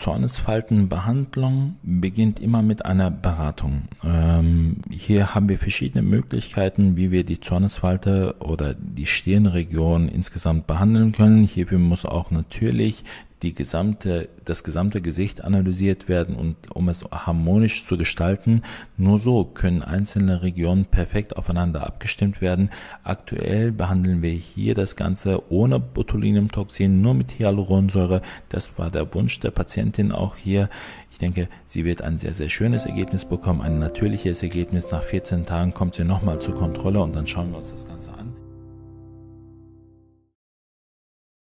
Zornesfaltenbehandlung beginnt immer mit einer Beratung. Ähm, hier haben wir verschiedene Möglichkeiten, wie wir die Zornesfalte oder die Stirnregion insgesamt behandeln können. Hierfür muss auch natürlich die gesamte, das gesamte Gesicht analysiert werden und um es harmonisch zu gestalten. Nur so können einzelne Regionen perfekt aufeinander abgestimmt werden. Aktuell behandeln wir hier das Ganze ohne Botulinumtoxin, nur mit Hyaluronsäure. Das war der Wunsch der Patientin auch hier. Ich denke, sie wird ein sehr, sehr schönes Ergebnis bekommen, ein natürliches Ergebnis. Nach 14 Tagen kommt sie nochmal zur Kontrolle und dann schauen wir uns das Ganze an.